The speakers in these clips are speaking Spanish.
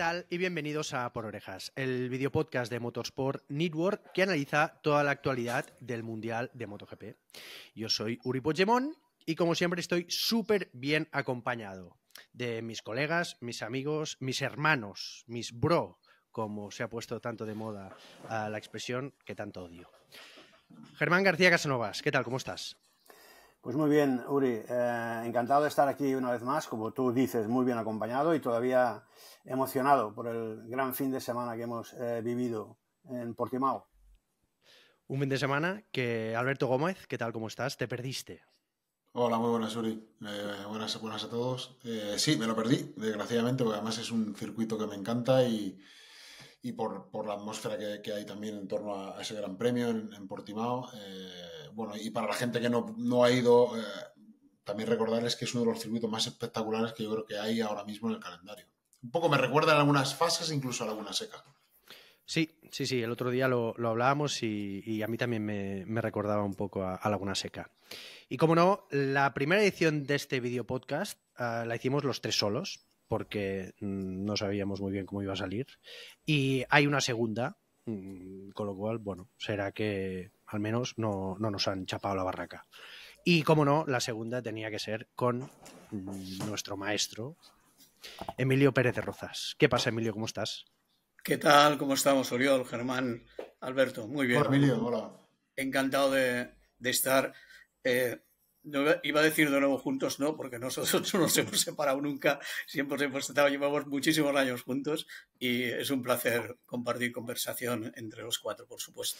tal? Y bienvenidos a Por Orejas, el videopodcast de Motorsport Network que analiza toda la actualidad del Mundial de MotoGP. Yo soy Uri Pogemon y como siempre estoy súper bien acompañado de mis colegas, mis amigos, mis hermanos, mis bro, como se ha puesto tanto de moda ah, la expresión que tanto odio. Germán García Casanovas, ¿qué tal? ¿Cómo estás? Pues muy bien, Uri, eh, encantado de estar aquí una vez más, como tú dices, muy bien acompañado y todavía emocionado por el gran fin de semana que hemos eh, vivido en Portimao. Un fin de semana que Alberto Gómez, ¿qué tal? ¿Cómo estás? Te perdiste. Hola, muy buenas, Uri. Eh, buenas, a todos. sí, me lo perdí, desgraciadamente, porque además es un circuito que me encanta y, por, la atmósfera que, hay también en torno a, ese gran premio en, Portimao bueno, y para la gente que no, ha ido, eh, también recordarles que es uno de los circuitos más espectaculares que yo creo que hay ahora mismo en el calendario. Un poco me recuerdan algunas fases, incluso a Laguna Seca. Sí, sí, sí, el otro día lo, hablábamos y, a mí también me, recordaba un poco a, Laguna Seca. Y como no, la primera edición de este video podcast ah, la hicimos los tres solos, porque mm, no sabíamos muy bien cómo iba a salir. Y hay una segunda, mm, con lo cual, bueno, será que al menos no, nos han chapado la barraca. Y como no, la segunda tenía que ser con nuestro maestro, Emilio Pérez de Rozas. ¿Qué pasa, Emilio? ¿Cómo estás? ¿Qué tal? ¿Cómo estamos, Oriol, Germán, Alberto? Muy bien. Hola, Emilio, hola. Encantado de, estar. Eh, iba a decir de nuevo juntos, no, porque nosotros no nos hemos separado nunca, siempre hemos estado, llevamos muchísimos años juntos y es un placer compartir conversación entre los cuatro, por supuesto.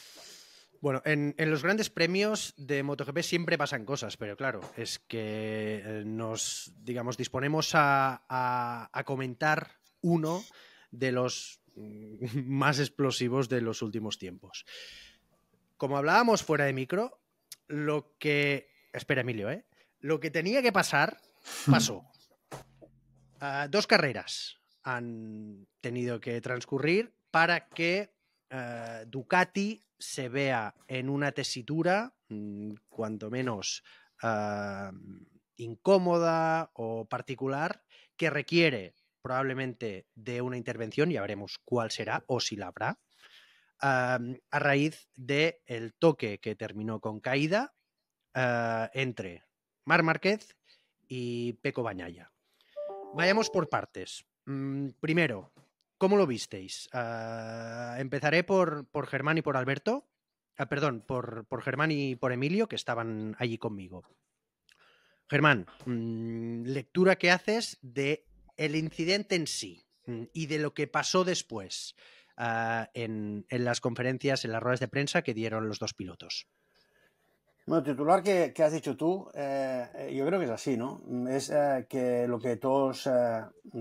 Bueno, en, los grandes premios de MotoGP siempre pasan cosas, pero claro, es que eh, nos, digamos, disponemos a, comentar uno de los mm, más explosivos de los últimos tiempos. Como hablábamos fuera de micro, lo que... Espera, Emilio, ¿eh? Lo que tenía que pasar pasó. Ah, dos carreras han tenido que transcurrir para que eh, Ducati se vea en una tesitura, mm, cuanto menos eh, incómoda o particular, que requiere probablemente de una intervención, ya veremos cuál será o si la habrá, eh, a raíz del el toque que terminó con caída entre Mar Márquez y Peco Bañaya. Vayamos por partes. Mm, primero, ¿Cómo lo visteis? Ah, empezaré por, Germán y por Alberto. Ah, perdón, por, Germán y por Emilio, que estaban allí conmigo. Germán, mm, lectura que haces de el incidente en sí mm, y de lo que pasó después ah, en las conferencias, en las ruedas de prensa que dieron los dos pilotos. Bueno, titular que, que has dicho tú, eh, eh, yo creo que es así, ¿no? Es eh, que lo que todos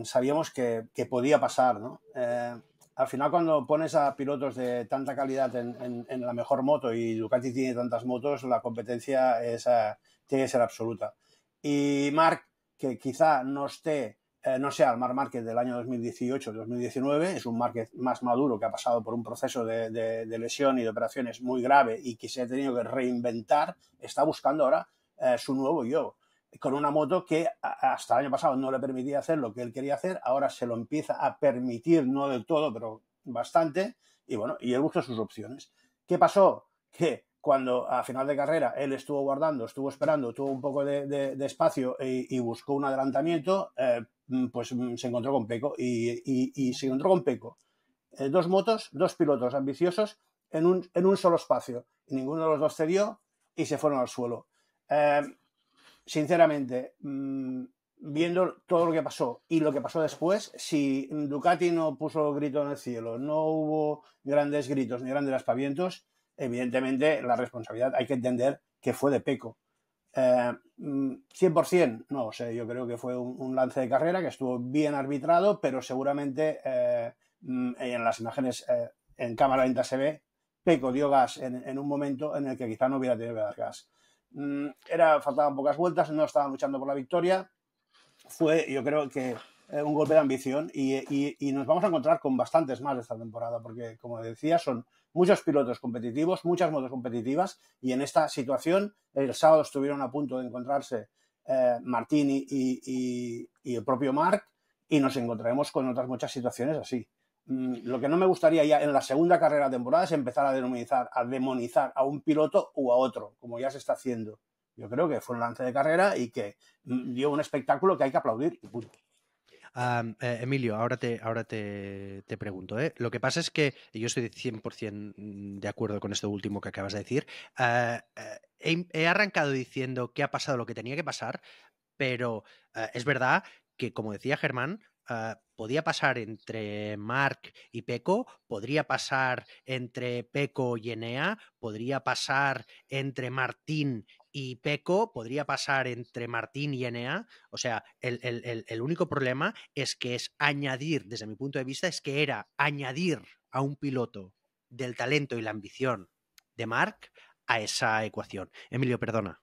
sabíamos que, que, podía pasar, ¿no? al final cuando pones a pilotos de tanta calidad en, en, la mejor moto y Ducati tiene tantas motos, la competencia esa tiene que ser absoluta. Y Marc, que quizá no esté eh, no sea el Mar Market del año 2018-2019, es un market más maduro que ha pasado por un proceso de, lesión y de operaciones muy grave y que se ha tenido que reinventar, está buscando ahora eh, su nuevo yo, con una moto que hasta el año pasado no le permitía hacer lo que él quería hacer, ahora se lo empieza a permitir, no del todo, pero bastante, y bueno, y él busca sus opciones. ¿Qué pasó? Que cuando a final de carrera él estuvo guardando, estuvo esperando, tuvo un poco de, espacio y, buscó un adelantamiento, eh, mm, pues mm, se encontró con Peco y, se encontró con Peco. Eh, dos motos, dos pilotos ambiciosos en un, en un solo espacio. Y ninguno de los dos cedió y se fueron al suelo. Eh, sinceramente, mm, viendo todo lo que pasó y lo que pasó después, si Ducati no puso grito en el cielo, no hubo grandes gritos ni grandes aspavientos, evidentemente la responsabilidad hay que entender que fue de Peco. 100%, eh, mm, no sé, yo creo que fue un, lance de carrera que estuvo bien arbitrado, pero seguramente eh, mm, en las imágenes eh, en cámara lenta se ve, Peco dio gas en, un momento en el que quizá no hubiera tenido que dar gas. Mm, era, faltaban pocas vueltas, no estaban luchando por la victoria. Fue, yo creo que un golpe de ambición y nos vamos a encontrar con bastantes más esta temporada, porque como decía, son muchos pilotos competitivos, muchas motos competitivas y en esta situación el sábado estuvieron a punto de encontrarse eh, Martini y, el propio Marc y nos encontraremos con otras muchas situaciones así. Mm, lo que no me gustaría ya en la segunda carrera de temporada es empezar a demonizar, a demonizar a un piloto u a otro, como ya se está haciendo. Yo creo que fue un lance de carrera y que mm, dio un espectáculo que hay que aplaudir y punto. Eh, Emilio, ahora te, ahora te, pregunto. ¿eh? Lo que pasa es que yo estoy 100% mm, de acuerdo con esto último que acabas de decir. Ah, ah, he, arrancado diciendo que ha pasado lo que tenía que pasar, pero ah, es verdad que, como decía Germán, podía pasar entre Mark y Peco, podría pasar entre Peco y Enea, podría pasar entre Martín y Peco podría pasar entre Martín y Enea. O sea, el, único problema es que es añadir, desde mi punto de vista, es que era añadir a un piloto del talento y la ambición de Mark a esa ecuación. Emilio, perdona,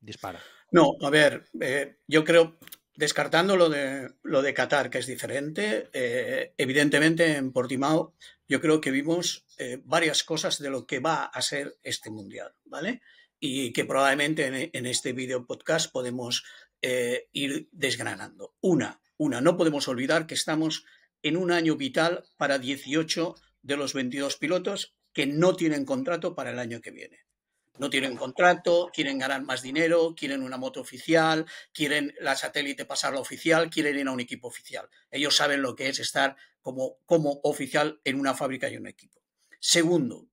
dispara. No, a ver, eh, yo creo, descartando lo de, lo de Qatar, que es diferente, eh, evidentemente en Portimao yo creo que vimos eh, varias cosas de lo que va a ser este mundial, ¿vale? y que probablemente e, en, este video podcast podemos eh, ir desgranando. Una, una, no podemos olvidar que estamos en un año vital para 18 de los 22 pilotos que no tienen contrato para el año que viene. No tienen contrato, quieren ganar más dinero, quieren una moto oficial, quieren la satélite pasarla oficial, quieren ir a un equipo oficial. Ellos saben lo que es estar como, como oficial en una fábrica y un equipo. Segundo,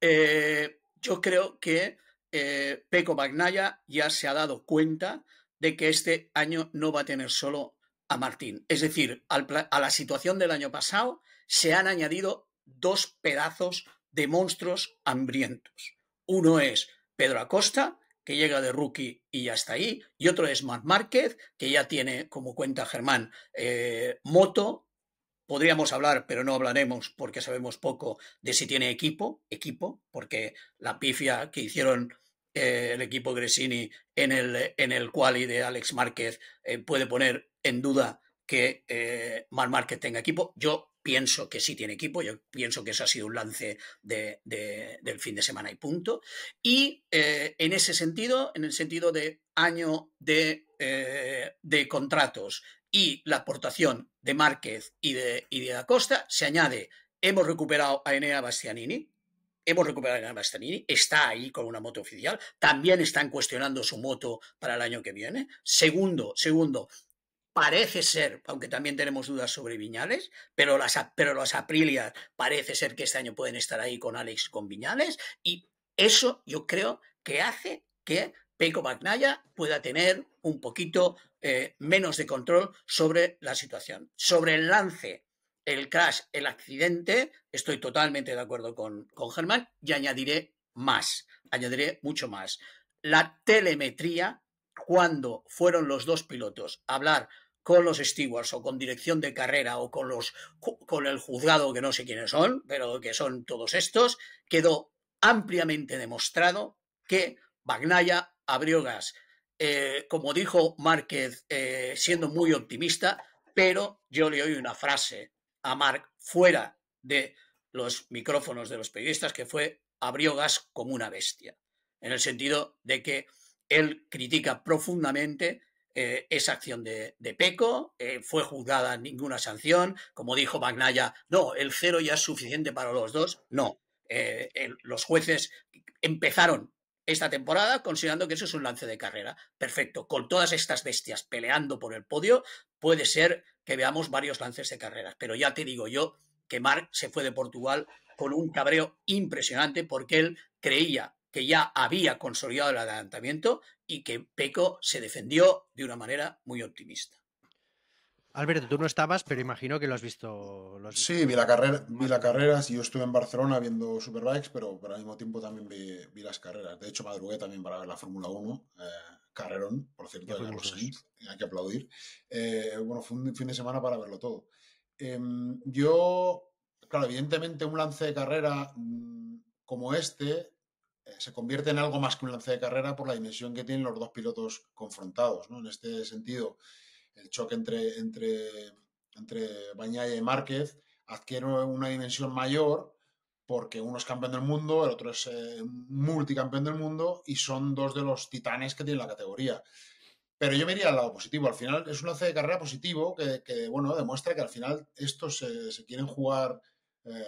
eh, yo creo que eh, Peco Bagnaya ya se ha dado cuenta de que este año no va a tener solo a Martín. Es decir, a la situación del año pasado se han añadido dos pedazos de monstruos hambrientos. Uno es Pedro Acosta, que llega de rookie y ya está ahí, y otro es Matt Márquez, que ya tiene, como cuenta Germán, eh, moto Podríamos hablar, pero no hablaremos porque sabemos poco de si tiene equipo, equipo, porque la pifia que hicieron eh, el equipo Gresini en el, en el quali de Alex Márquez eh, puede poner en duda que eh, Mar Márquez tenga equipo. Yo pienso que sí tiene equipo, yo pienso que eso ha sido un lance del fin de semana y punto. Y en ese sentido, en el sentido de año de, de contratos y la aportación de Márquez y de, y de Acosta, se añade, hemos recuperado a Enea Bastianini, hemos recuperado a Enea Bastianini, está ahí con una moto oficial, también están cuestionando su moto para el año que viene. Segundo, segundo, parece ser, aunque también tenemos dudas sobre Viñales, pero las, pero las parece ser que este año pueden estar ahí con Alex, con Viñales, y eso yo creo que hace que Peiko Magnaya pueda tener un poquito eh, menos de control sobre la situación. Sobre el lance, el crash, el accidente, estoy totalmente de acuerdo con, con Germán y añadiré más, añadiré mucho más. La telemetría, cuando fueron los dos pilotos a hablar con los stewards o con dirección de carrera o con los con el juzgado que no sé quiénes son, pero que son todos estos, quedó ampliamente demostrado que Bagnaya Abriogas, gas, eh, como dijo Márquez, eh, siendo muy optimista, pero yo le oí una frase a Marc fuera de los micrófonos de los periodistas que fue Abriogas como una bestia, en el sentido de que él critica profundamente eh, esa acción de, Peco, fue juzgada ninguna sanción, como dijo Magnaya, no, el cero ya es suficiente para los dos, no, los jueces empezaron esta temporada, considerando que eso es un lance de carrera. Perfecto, con todas estas bestias peleando por el podio, puede ser que veamos varios lances de carreras. Pero ya te digo yo que Marc se fue de Portugal con un cabreo impresionante porque él creía que ya había consolidado el adelantamiento y que Peco se defendió de una manera muy optimista. Alberto, tú no estabas, pero imagino que lo has visto. Sí, vi la carrera, vi Yo estuve en Barcelona viendo Superbikes, pero, al mismo tiempo también vi, las carreras. De hecho, madrugué también para ver la Fórmula 1. Eh, carrerón, por cierto, hay que aplaudir. Eh, bueno, fue un fin de semana para verlo todo. Em, yo, claro, evidentemente un lance de carrera mm, como este eh, se convierte en algo más que un lance de carrera por la dimensión que tienen los dos pilotos confrontados. ¿no? En este sentido, el choque entre, entre, entre y Márquez adquiere una dimensión mayor porque uno es campeón del mundo, el otro es eh, multicampeón del mundo y son dos de los titanes que tiene la categoría. Pero yo me iría al lado positivo. Al final es un lance de carrera positivo que, bueno, demuestra que al final estos se, quieren jugar eh,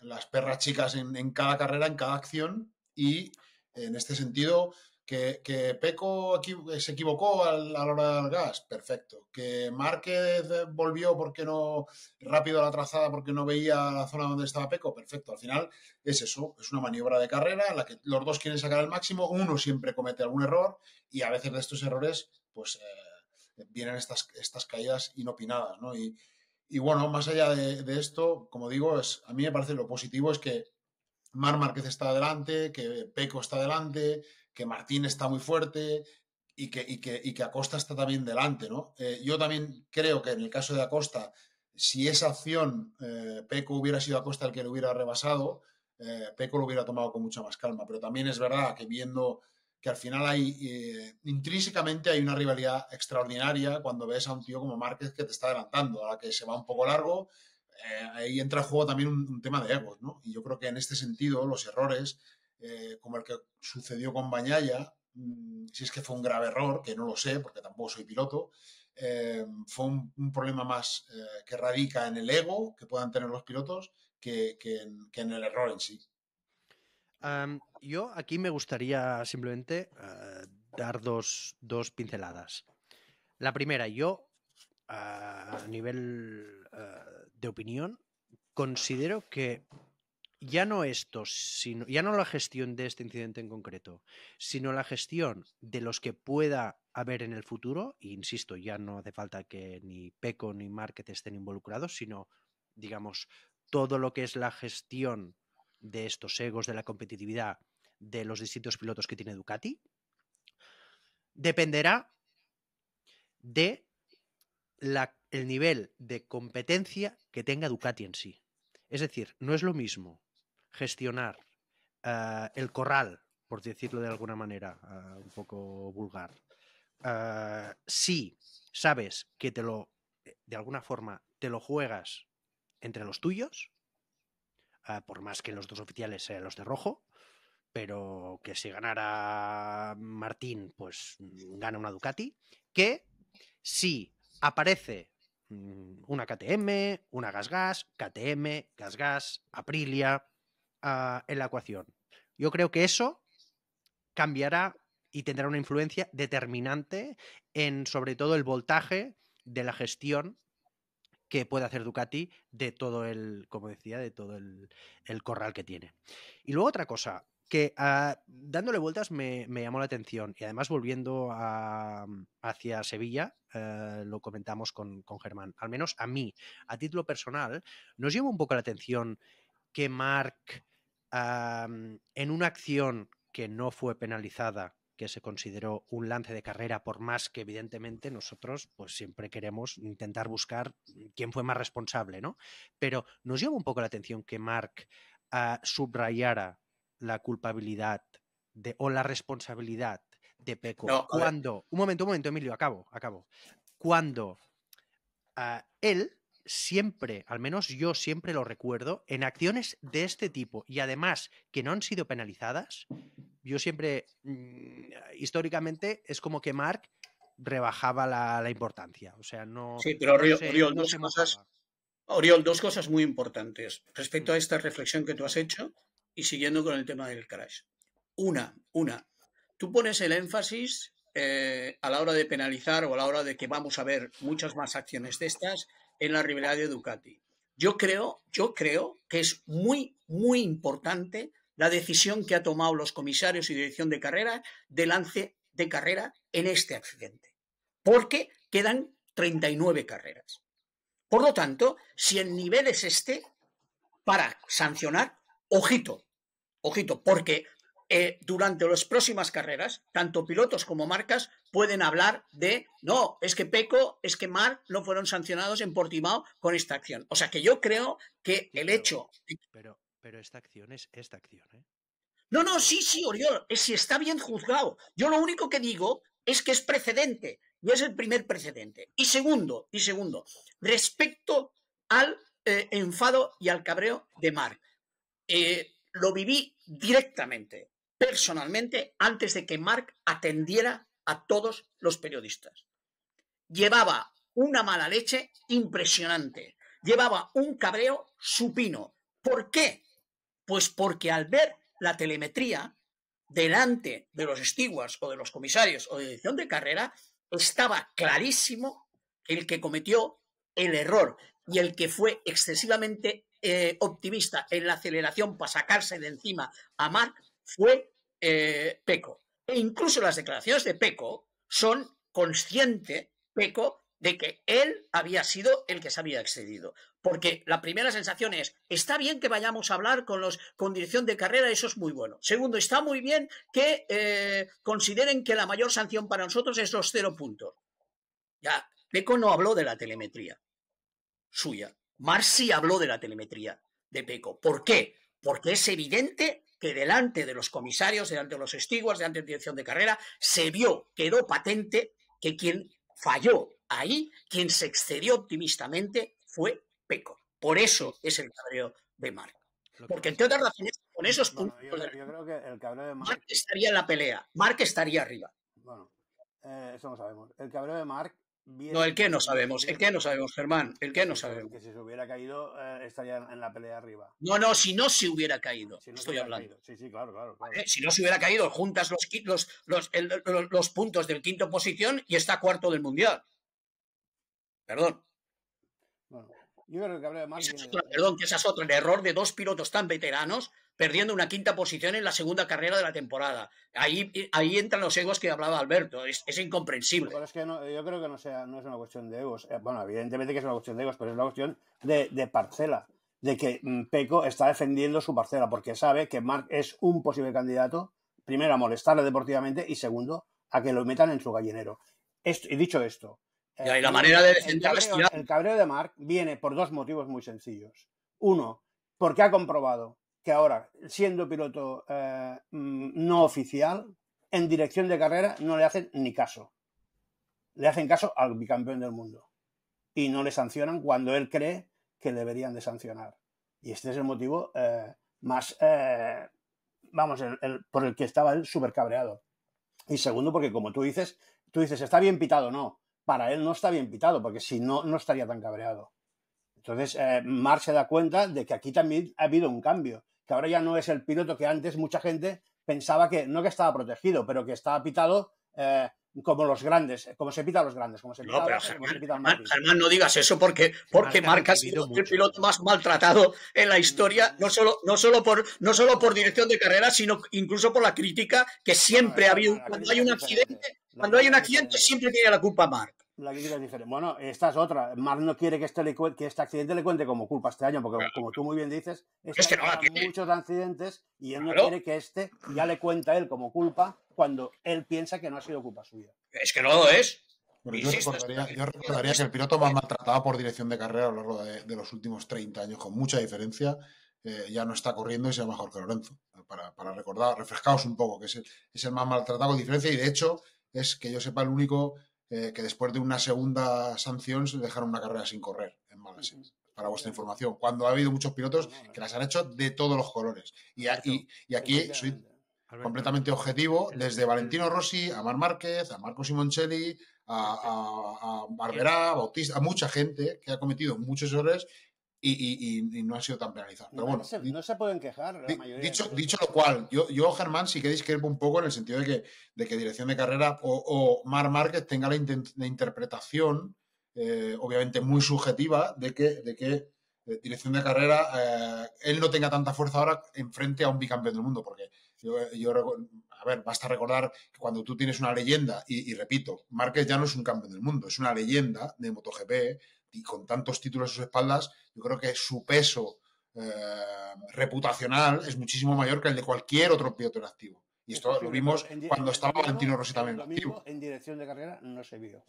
las perras chicas en, en, cada carrera, en cada acción y en este sentido que, Peco se equivocó a la hora del gas, perfecto. Que Márquez volvió porque no rápido a la trazada porque no veía la zona donde estaba Peco, perfecto. Al final es eso, es una maniobra de carrera en la que los dos quieren sacar el máximo, uno siempre comete algún error y a veces de estos errores pues eh, vienen estas, estas caídas inopinadas, Y, bueno, más allá de, esto, como digo, a mí me parece lo positivo es que Mar Márquez está adelante, que Peco está adelante, que Martín está muy fuerte y que, que, Acosta está también delante, ¿no? Eh, yo también creo que en el caso de Acosta, si esa acción eh, Peco hubiera sido Acosta el que lo hubiera rebasado, eh, Peco lo hubiera tomado con mucha más calma. Pero también es verdad que viendo que al final hay intrínsecamente hay una rivalidad extraordinaria cuando ves a un tío como Márquez que te está adelantando, a la que se va un poco largo, ahí entra en juego también un, tema de egos, ¿no? Y yo creo que en este sentido los errores eh, como el que sucedió con Bañaya, mm, si es que fue un grave error, que no lo sé porque tampoco soy piloto, eh, fue un, problema más eh, que radica en el ego que puedan tener los pilotos que, en, el error en sí. yo aquí me gustaría simplemente dar dos, pinceladas. La primera, yo a nivel de opinión considero que ya no esto, sino, ya no la gestión de este incidente en concreto, sino la gestión de los que pueda haber en el futuro, e insisto, ya no hace falta que ni PECO ni Market estén involucrados, sino, digamos, todo lo que es la gestión de estos egos, de la competitividad de los distintos pilotos que tiene Ducati, dependerá de el nivel de competencia que tenga Ducati en sí. Es decir, no es lo mismo gestionar eh, el corral, por decirlo de alguna manera, eh, un poco vulgar, eh, si sabes que te lo, de alguna forma, te lo juegas entre los tuyos, por más que los dos oficiales sean los de rojo, pero que si ganara Martín, pues mm, gana una Ducati, que si aparece mm, una KTM, una GasGas, -Gas, KTM, GasGas, -Gas, Aprilia, en la ecuación. Yo creo que eso cambiará y tendrá una influencia determinante en sobre todo el voltaje de la gestión que puede hacer Ducati de todo el, como decía, de todo el, corral que tiene. Y luego otra cosa que ah, dándole vueltas me, llamó la atención y además volviendo a, hacia Sevilla, eh, lo comentamos con, Germán, al menos a mí, a título personal, nos llama un poco la atención que Mark Mm, en una acción que no fue penalizada, que se consideró un lance de carrera, por más que evidentemente nosotros pues siempre queremos intentar buscar mm, quién fue más responsable, ¿no? Pero nos lleva un poco la atención que Mark ah, subrayara la culpabilidad o la responsabilidad de Peco. cuando, un momento, un momento, Emilio, acabo, acabo. Cuando ah, él siempre, al menos yo siempre lo recuerdo, en acciones de este tipo y además que no han sido penalizadas, yo siempre, mm, históricamente, es como que Mark rebajaba la, importancia. O sea, no. Sí, pero Oriol, dos, cosas, muy importantes respecto mm. a esta reflexión que tú has hecho y siguiendo con el tema del crash. Una, una, tú pones el énfasis eh, a la hora de penalizar o a la hora de que vamos a ver muchas más acciones de estas en la rivalidad de Ducati. Yo creo, yo creo que es muy, muy importante la decisión que ha tomado los comisarios y dirección de carrera de lance de carrera en este accidente, porque quedan 39 carreras. Por lo tanto, si el nivel es este, para sancionar, ojito, ojito, porque eh, durante las próximas carreras, tanto pilotos como marcas pueden hablar de, no, es que Peco, es que Mar no fueron sancionados en Portimao con esta acción. O sea que yo creo que el hecho... Pero, pero esta acción es esta acción, ¿eh? No, no, sí, sí, Oriol, si está bien juzgado. Yo lo único que digo es que es precedente, y es el primer precedente. Y segundo, y segundo, respecto al eh, enfado y al cabreo de Mar eh, lo viví directamente personalmente antes de que Mark atendiera a todos los periodistas. Llevaba una mala leche impresionante, llevaba un cabreo supino. ¿Por qué? Pues porque al ver la telemetría delante de los estiguas o de los comisarios o de dirección de carrera, estaba clarísimo el que cometió el error y el que fue excesivamente eh, optimista en la aceleración para sacarse de encima a Mark fue eh, Peco. E incluso las declaraciones de Peco son consciente, Peco, de que él había sido el que se había excedido. Porque la primera sensación es, está bien que vayamos a hablar con los con dirección de carrera, eso es muy bueno. Segundo, está muy bien que eh, consideren que la mayor sanción para nosotros es los cero puntos. Ya, Peco no habló de la telemetría suya. Marci habló de la telemetría de Peco. ¿Por qué? Porque es evidente que delante de los comisarios, delante de los estiguas, delante de la dirección de carrera, se vio, quedó patente que quien falló ahí, quien se excedió optimistamente, fue Peco. Por eso es el cabreo de Marc. Porque en otras razones, con esos puntos. yo, creo que el de estaría en la pelea, Marc estaría arriba. Bueno, eh, eso no sabemos. El cabreo de Marc no, el qué no sabemos, el que no sabemos, Germán, el que no sabemos. si se hubiera caído eh, estaría en la pelea arriba. No, no, si no se hubiera caído, estoy hablando. Sí, sí, claro, claro. ¿Eh? Si no se hubiera caído, juntas los, los, los, puntos del quinto posición y está cuarto del mundial. Perdón. Bueno, yo creo que perdón, que ese es otro, el error de dos pilotos tan veteranos perdiendo una quinta posición en la segunda carrera de la temporada. Ahí, eh, ahí entran los egos que hablaba Alberto, es, incomprensible. yo creo que no, sea, no es una cuestión de egos. Eh, bueno, evidentemente que es una cuestión de egos, pero es una cuestión de, parcela, de que mm, Peco está defendiendo su parcela, porque sabe que Mark es un posible candidato, primero a molestarle deportivamente y segundo a que lo metan en su gallinero. Esto, y dicho esto, la manera de el cabreo, el cabreo de Mark viene por dos motivos muy sencillos. Uno, porque ha comprobado que ahora, siendo piloto eh, mm, no oficial, en dirección de carrera no le hacen ni caso. Le hacen caso al bicampeón del mundo. Y no le sancionan cuando él cree que le deberían de sancionar. Y este es el motivo eh, más, eh, vamos, por el que estaba él súper cabreado. Y segundo, porque como tú dices, tú dices, ¿está bien pitado? No. Para él no está bien pitado, porque si no, no estaría tan cabreado. Entonces, Mar se da cuenta de que aquí también ha habido un cambio que ahora ya no es el piloto que antes mucha gente pensaba que no que estaba protegido, pero que estaba pitado eh, como los grandes, eh, como se pita a los grandes, como se pita, no, pero Germán, no digas eso porque, porque Marca ha sido el piloto más maltratado en la historia, no solo, no solo por no solo por dirección de carrera, sino incluso por la crítica que siempre ha habido. Cuando hay un accidente, cuando hay un accidente siempre tiene la culpa Marc. La Bueno, esta es otra. Mar no quiere que este, le que este accidente le cuente como culpa este año, porque como tú muy bien dices, este es que no muchos accidentes y él no quiere que este ya le cuente él como culpa cuando él piensa que no ha sido culpa suya. Es que no lo es. yo, recordaría, que el piloto más maltratado por dirección de carrera a lo largo de, los últimos 30 años, con mucha diferencia, eh, ya no está corriendo y sea mejor que Lorenzo. Para, recordar, refrescaos un poco, que es el más maltratado con diferencia y de hecho es que yo sepa el único eh, que después de una segunda sanción se dejaron una carrera sin correr en Para vuestra información, cuando ha habido muchos pilotos que las han hecho de todos los colores. Y, aquí soy completamente objetivo, desde Valentino Rossi a Mar Márquez, a Marcos Simoncelli, a, a Barberá, a Bautista, a mucha gente que ha cometido muchos errores y, no ha sido tan penalizado no, se, pueden quejar. dicho, lo cual, yo, yo, Germán, sí que discrepo un poco en el sentido de que, de que dirección de carrera o, o Mar Márquez tenga la, interpretación, eh, obviamente muy subjetiva, de que, de que eh, dirección de carrera eh, él no tenga tanta fuerza ahora enfrente a un bicampeón del mundo. Porque yo, yo a ver, basta recordar que cuando tú tienes una leyenda, y, y repito, Márquez ya no es un campeón del mundo, es una leyenda de MotoGP y con tantos títulos a sus espaldas, yo creo que su peso eh, reputacional es muchísimo mayor que el de cualquier otro piloto en activo. Y esto lo vimos cuando estaba Valentino Rossi también en activo. En dirección de carrera no se vio.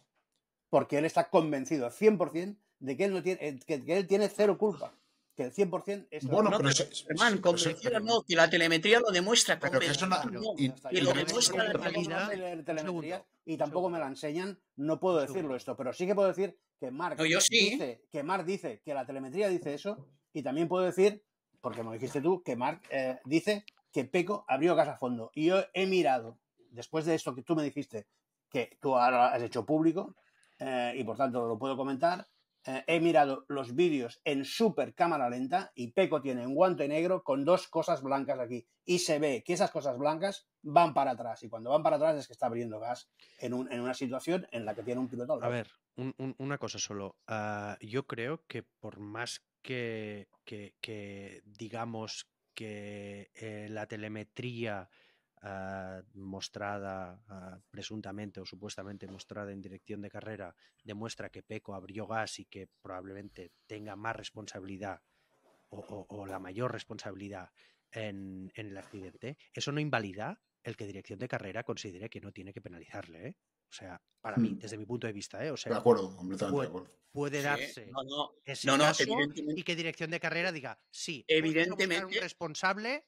Porque él está convencido al 100% de que él, no tiene, eh, que él tiene cero culpa que el 100% es... Bueno, pero... es, no, que la telemetría lo demuestra. Y, lo demuestra la Telemetría, y tampoco me la enseñan, no puedo decirlo esto, pero sí que puedo decir que Mark, dice, que Mark dice que la telemetría dice eso y también puedo decir, porque me dijiste tú, que Mark eh, dice que Peco abrió casa a fondo. Y yo he mirado, después de esto que tú me dijiste, que tú ahora has hecho público eh, y por tanto lo puedo comentar, eh, he mirado los vídeos en super cámara lenta y Peco tiene un guante negro con dos cosas blancas aquí. Y se ve que esas cosas blancas van para atrás. Y cuando van para atrás es que está abriendo gas en, una situación en la que tiene un piloto. A ver, una cosa solo. Ah, yo creo que por más que, digamos que eh, la telemetría Ah, mostrada, ah, presuntamente o supuestamente mostrada en dirección de carrera, demuestra que Peco abrió gas y que probablemente tenga más responsabilidad o, la mayor responsabilidad en, el accidente, eso no invalida el que dirección de carrera considere que no tiene que penalizarle. Eh? O sea, para mí, hmm. desde mi punto de vista, ¿eh? O sea, de acuerdo, puede, darse no, no, ese y que dirección de carrera diga, sí, evidentemente un responsable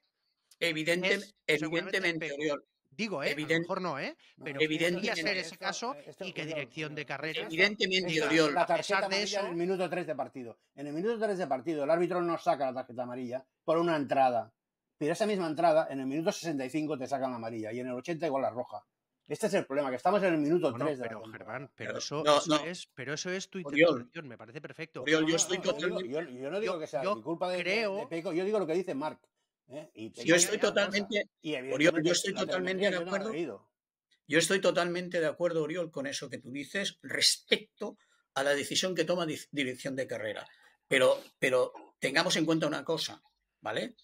Evidente, evidentemente. Oriol digo, ¿eh? mejor no, ¿eh? Pero evidentemente, podría ser ese caso y que dirección de carrera. Evidentemente, Oriol. La tarjeta amarilla en el minuto 3 de partido. En el minuto 3 de partido, el árbitro no saca la tarjeta amarilla por una entrada. Pero esa misma entrada, en el minuto 65 te sacan amarilla y en el 80 igual la roja. Este es el problema, que estamos en el minuto 3 de pero, pero, eso, es, pero eso es tu interpretación, me parece perfecto. yo estoy no digo que sea mi culpa de, Peco, yo digo lo que dice Mark. ¿eh? yo, estoy totalmente, estoy totalmente de acuerdo. yo estoy totalmente de acuerdo, Oriol, con eso que tú dices respecto a la decisión que toma dirección de carrera. Pero, pero tengamos en cuenta una cosa, ¿vale?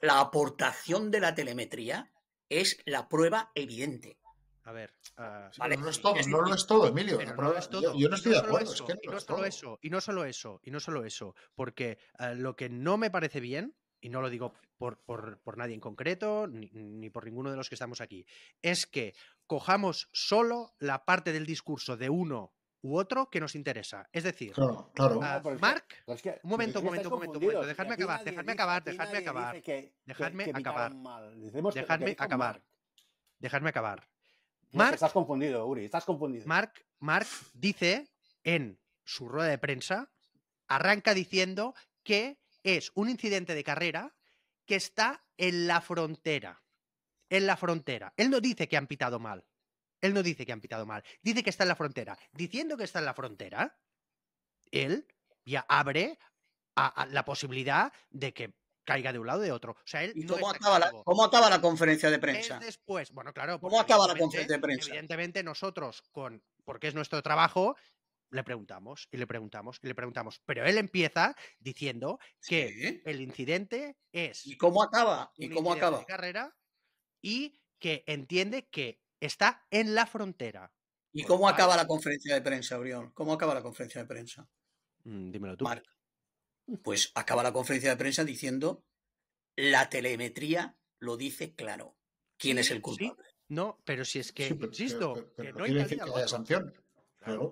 La aportación de la telemetría es la prueba evidente. A ver. Ah, no lo es todo, no es todo, Emilio. Yo, no estoy de acuerdo. es que no y no es solo eso, y no solo eso, Porque eh, lo que no me parece bien, y no lo digo por, por, por nadie en concreto, ni, por ninguno de los que estamos aquí. Es que cojamos solo la parte del discurso de uno u otro que nos interesa. Es decir, ah, ah, Mark, un momento, un momento, un momento, dejadme acabar, dejadme acabar, dejadme acabar, dejadme acabar, dejadme acabar, estás confundido, Uri, estás confundido. Mark, Mark dice en su rueda de prensa, arranca diciendo que es un incidente de carrera que está en la frontera. En la frontera. Él no dice que han pitado mal. Él no dice que han pitado mal. Dice que está en la frontera. Diciendo que está en la frontera, él ya abre a, la posibilidad de que caiga de un lado o de otro. O sea, él cómo, acaba la, conferencia de prensa? después, bueno, claro. ¿Cómo acaba la conferencia de prensa? Evidentemente nosotros, con, porque es nuestro trabajo, le preguntamos y le preguntamos y le preguntamos. Pero él empieza diciendo que el incidente es. ¿Y cómo acaba? ¿Y cómo acaba? carrera y que entiende que está en la frontera. ¿Y cómo acaba la conferencia de prensa, Orión? ¿Cómo acaba la conferencia de prensa? dímelo tú. Pues acaba la conferencia de prensa diciendo la telemetría lo dice claro. ¿Quién es el culpable? No, pero si es que, insisto, no, hay que sanción.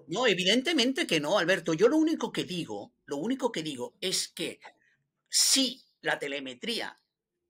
No, evidentemente que no, Alberto. Yo lo único que digo, lo único que digo es que si la telemetría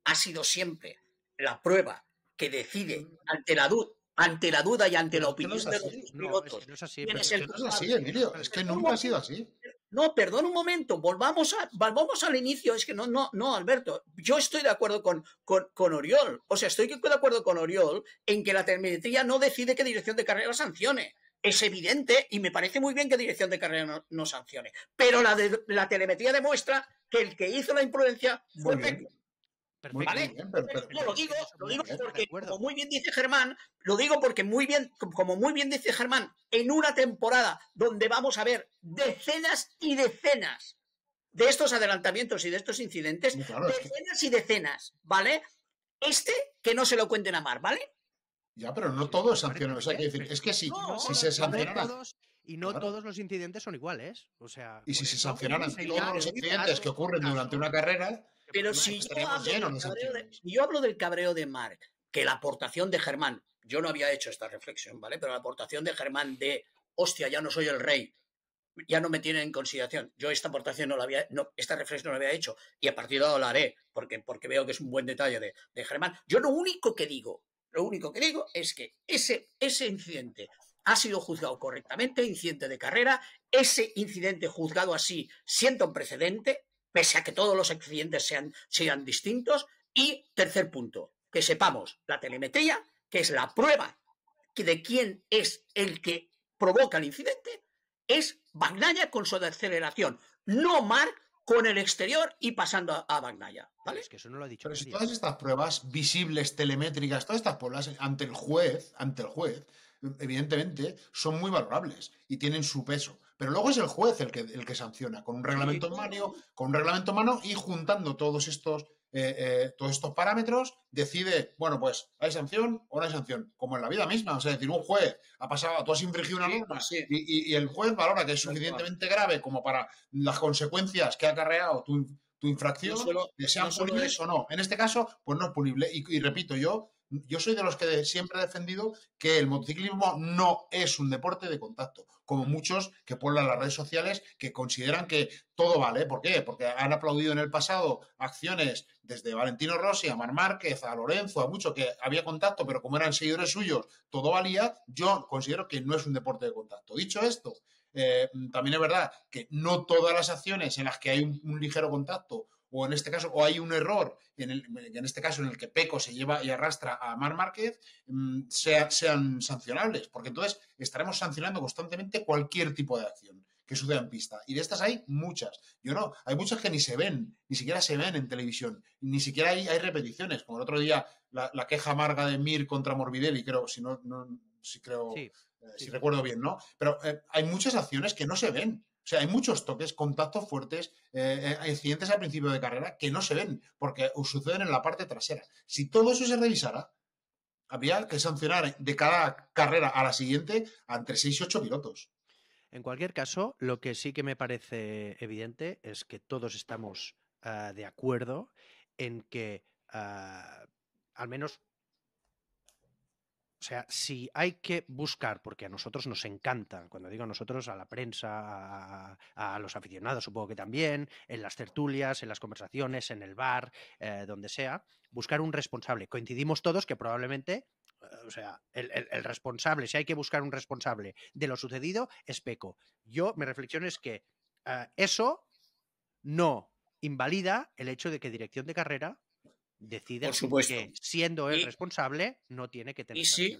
ha sido siempre la prueba que decide ante la duda, ante la duda y ante la opinión de los pilotos. No, es así, Es que nunca ha sido así. No, perdón un momento, volvamos, a, volvamos al inicio. Es que no, no, no, Alberto. Yo estoy de acuerdo con, con, con Oriol. O sea, estoy de acuerdo con Oriol en que la telemetría no decide qué dirección de carrera sancione es evidente y me parece muy bien que dirección de carrera no, sancione. Pero la, de, la telemetría demuestra que el que hizo la imprudencia fue Peco. Perfecto. ¿Vale? lo digo, lo digo porque, como muy bien dice Germán, lo digo porque muy bien, como muy bien dice Germán, en una temporada donde vamos a ver decenas y decenas de estos adelantamientos y de estos incidentes, decenas y decenas, ¿vale? Este que no se lo cuenten a Mar, ¿vale? Ya, pero no todo es O sea, que decir, es que sí, si se sancionan... y no todos los incidentes son iguales. O sea, y si se sancionaran todos los incidentes que ocurren durante una carrera. Pero si yo hablo, del cabreo de mar, que la aportación de Germán, yo no había hecho esta reflexión, ¿vale? Pero la aportación de Germán de, hostia, ya no soy el rey, ya no me tiene en consideración. Yo esta aportación no la había, no, esta reflexión no la había hecho y a partir de ahora la haré, porque, porque veo que es un buen detalle de Germán. Yo lo único que digo lo único que digo es que ese, ese incidente ha sido juzgado correctamente, incidente de carrera, ese incidente juzgado así siendo un precedente, pese a que todos los accidentes sean, sean distintos. Y tercer punto, que sepamos la telemetría, que es la prueba de quién es el que provoca el incidente, es Bagnaia con su aceleración, no Mark con el exterior y pasando a Bagnaya. ¿vale? Es que eso no lo ha dicho. Pero todas estas pruebas visibles, telemétricas, todas estas pruebas ante el juez, ante el juez, evidentemente, son muy valorables y tienen su peso. Pero luego es el juez el que, el que sanciona, con un reglamento humano, con un reglamento en mano y juntando todos estos eh, eh, todos estos parámetros, decide, bueno, pues hay sanción o no hay sanción, como en la vida misma. O sea, es decir, un juez ha pasado, tú has infringido una norma Y, el juez valora que es suficientemente grave como para las consecuencias que ha acarreado tu, infracción, sean punibles o no. En este caso, pues no es punible. Y, y repito, yo, yo soy de los que siempre he defendido que el motociclismo no es un deporte de contacto como muchos que pueblan las redes sociales, que consideran que todo vale. ¿Por qué? Porque han aplaudido en el pasado acciones desde Valentino Rossi a Mar Márquez, a Lorenzo, a muchos que había contacto, pero como eran seguidores suyos, todo valía. Yo considero que no es un deporte de contacto. Dicho esto, eh, también es verdad que no todas las acciones en las que hay un ligero contacto o en este caso, o hay un error, en, el, en este caso en el que Peco se lleva y arrastra a Mar Márquez, mm, sean sancionables, porque entonces estaremos sancionando constantemente cualquier tipo de acción que suceda en pista. Y de estas hay muchas. Yo no, hay muchas que ni se ven, ni siquiera se ven en televisión, ni siquiera hay, repeticiones, como el otro día la, queja amarga de Mir contra Morbidelli, creo, si no, si eh, recuerdo bien, ¿no? Pero eh, hay muchas acciones que no se ven, o sea, hay muchos toques, contactos fuertes, eh, eh, accidentes al principio de carrera que no se ven porque suceden en la parte trasera. Si todo eso se revisara, habría que sancionar de cada carrera a la siguiente entre 6 y 8 pilotos. En cualquier caso, lo que sí que me parece evidente es que todos estamos ah, de acuerdo en que, ah, al menos o sea, si hay que buscar, porque a nosotros nos encanta, cuando digo a nosotros, a la prensa, a, los aficionados, supongo que también, en las tertulias, en las conversaciones, en el bar, eh, donde sea, buscar un responsable. Coincidimos todos que probablemente, eh, o sea, el, responsable, si hay que buscar un responsable de lo sucedido, es Peco. Yo, mi reflexión es que eh, eso no invalida el hecho de que dirección de carrera decide que siendo él responsable no tiene que tener. Y sí,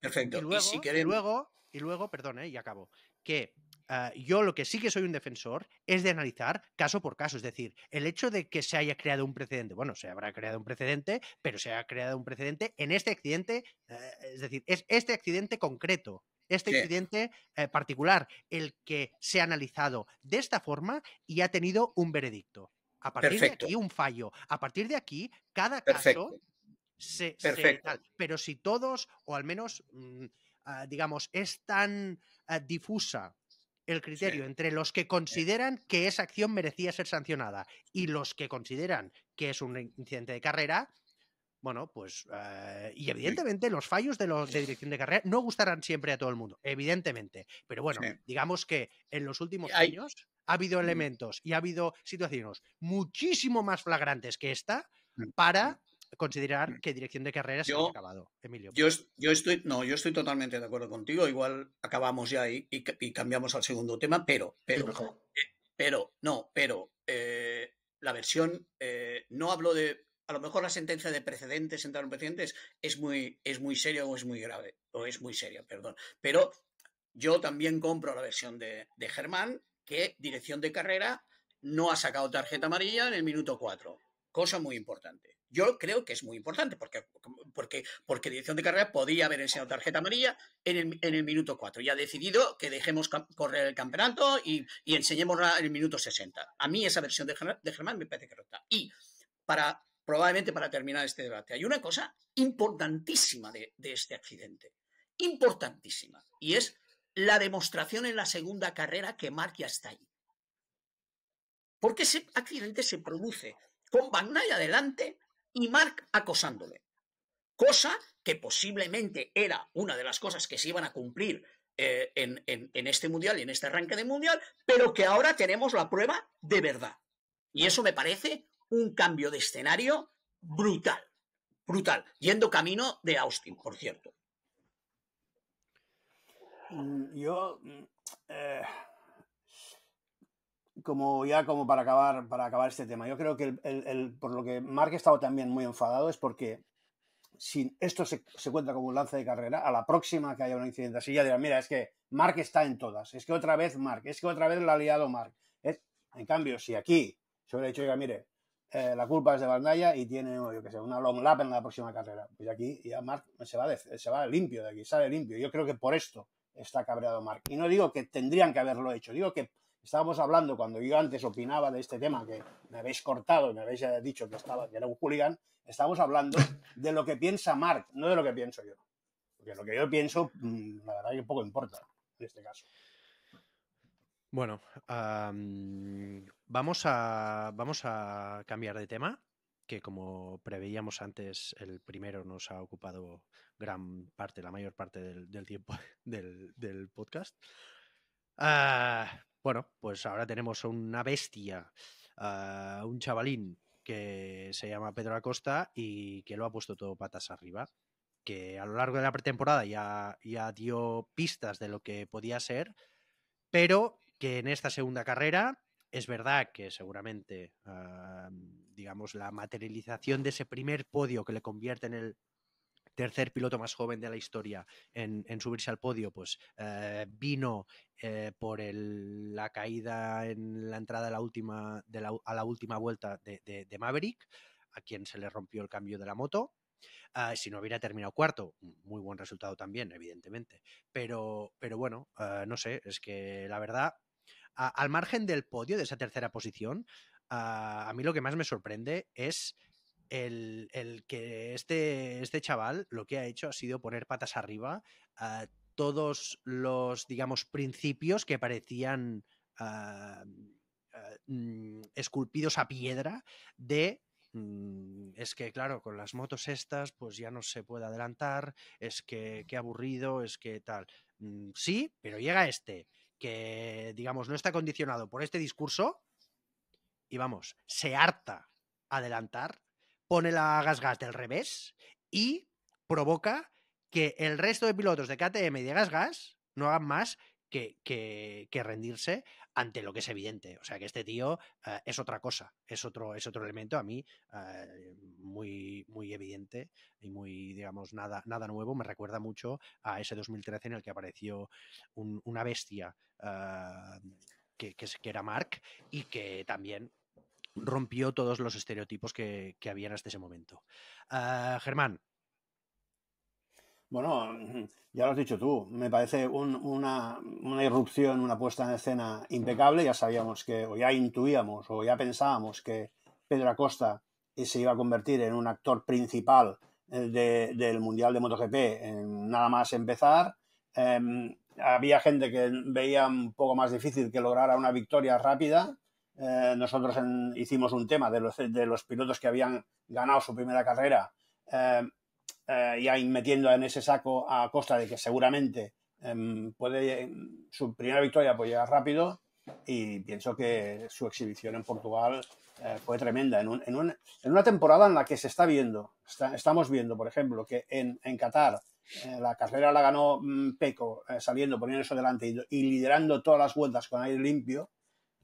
perfecto. Y luego, ¿Y si luego, y luego perdón, eh, y acabo, que ah, yo lo que sí que soy un defensor es de analizar caso por caso. Es decir, el hecho de que se haya creado un precedente, bueno, se habrá creado un precedente, pero se ha creado un precedente en este accidente, eh, es decir, es este accidente concreto. Este incidente accidente eh, particular, el que se ha analizado de esta forma y ha tenido un veredicto. A partir de aquí, un fallo. A partir de aquí, cada caso se, pero si todos, o al menos, mm, ah, digamos, es tan ah, difusa el criterio entre los que consideran que esa acción merecía ser sancionada y los que consideran que es un incidente de carrera, bueno, pues. Eh, y evidentemente los fallos de, los, de dirección de carrera no gustarán siempre a todo el mundo, evidentemente. Pero bueno, digamos que en los últimos años ha habido elementos y ha habido situaciones muchísimo más flagrantes que esta mm, mm. para considerar mm. que dirección de carrera se ha acabado, Emilio. Yo, estoy, no, yo estoy totalmente de acuerdo contigo. Igual acabamos ya y, y, cambiamos al segundo tema, pero, pero, eh, pero, no, pero eh, la versión no hablo de a lo mejor la sentencia de precedentes, sentar precedentes, es muy, es muy serio o es muy grave, o es muy seria, perdón. Pero yo también compro la versión de, Germán, que dirección de carrera no ha sacado tarjeta amarilla en el minuto 4. Cosa muy importante. Yo creo que es muy importante porque, porque, porque dirección de carrera podía haber enseñado tarjeta amarilla en el, minuto 4 y ha decidido que dejemos correr el campeonato y, y en el minuto 60. A mí esa versión de, de Germán me parece rota Y para probablemente para terminar este debate. Hay una cosa importantísima de, este accidente, importantísima, y es la demostración en la segunda carrera que Mark ya está ahí. Porque ese accidente se produce con Bagnay adelante y Mark acosándole. Cosa que posiblemente era una de las cosas que se iban a cumplir eh, en, en, este mundial y en este arranque de mundial, pero que ahora tenemos la prueba de verdad. Y eso me parece un cambio de escenario brutal, brutal, yendo camino de Austin, por cierto. Mm, yo, mm, eh, como ya como para acabar, para acabar este tema, yo creo que por lo que Mark ha estado también muy enfadado es porque si esto se, cuenta como un lance de carrera, a la próxima que haya un incidente así, ya dirán, mira, es que Mark está en todas, es que otra vez Mark, es que otra vez lo ha liado Mark. en cambio, si aquí se hubiera dicho, oiga, mire, eh, la culpa es de Bandaya y tiene, yo que sé, una long lap en la próxima carrera. Pues aquí ya Mark se va, limpio de aquí, sale limpio. Yo creo que por esto está cabreado Mark. Y no digo que tendrían que haberlo hecho, digo que estábamos hablando cuando yo antes opinaba de este tema que me habéis cortado y me habéis dicho que estaba era un hooligan, estábamos hablando de lo que piensa Mark, no de lo que pienso yo. Porque lo que yo pienso, mm, la verdad que poco importa en este caso. Bueno, Vamos a, vamos a cambiar de tema, que como preveíamos antes, el primero nos ha ocupado gran parte, la mayor parte del, tiempo del, podcast. Ah, bueno, pues ahora tenemos una bestia, ah, un chavalín que se llama Pedro Acosta y que lo ha puesto todo patas arriba, que a lo largo de la pretemporada ya, ya dio pistas de lo que podía ser, pero que en esta segunda carrera es verdad que seguramente, ah, digamos, la materialización de ese primer podio que le convierte en el tercer piloto más joven de la historia en, subirse al podio, pues eh, vino eh, por la caída en la entrada a la última, de la, a la última vuelta de, Maverick, a quien se le rompió el cambio de la moto. Ah, si no hubiera terminado cuarto, muy buen resultado también, evidentemente. Pero, pero bueno, ah, no sé, es que la verdad al margen del podio, de esa tercera posición, a, mí lo que más me sorprende es el, que este, este, chaval lo que ha hecho ha sido poner patas arriba a todos los, digamos, principios que parecían ah, ah, mm, esculpidos a piedra de mm, es que claro, con las motos estas pues ya no se puede adelantar, es que qué aburrido, es que tal. Mm, sí, pero llega este que, digamos, no está condicionado por este discurso y vamos, se harta adelantar, pone la gas gas del revés y provoca que el resto de pilotos de KTM y de gas gas no hagan más que, que, que rendirse ante lo que es evidente. O sea que este tío eh, es otra cosa, es otro, es otro elemento a mí eh, muy, muy evidente y muy, digamos, nada, nada nuevo. Me recuerda mucho a ese 2013 en el que apareció una bestia ah, que, que, era Mark y que también rompió todos los estereotipos que, habían hasta ese momento. Ah, Germán, bueno, ya lo has dicho tú, me parece una, irrupción, una puesta en escena impecable. Ya sabíamos que, o ya intuíamos, o ya pensábamos que Pedro Acosta se iba a convertir en un actor principal eh, del Mundial de MotoGP, en nada más empezar. Em, había gente que veía un poco más difícil que lograra una victoria rápida. Eh, nosotros hicimos un tema de los, de los pilotos que habían ganado su primera carrera em, eh, ya metiendo en ese saco a costa de que seguramente em, puede em, su primera victoria puede llegar rápido y pienso que su exhibición en Portugal eh, fue tremenda. En, un, en, una temporada en la que se está viendo, estamos viendo, por ejemplo, que en, en Qatar eh, la carrera la ganó mm, Peco sabiendo saliendo, poniendo eso delante y, y, liderando todas las vueltas con aire limpio,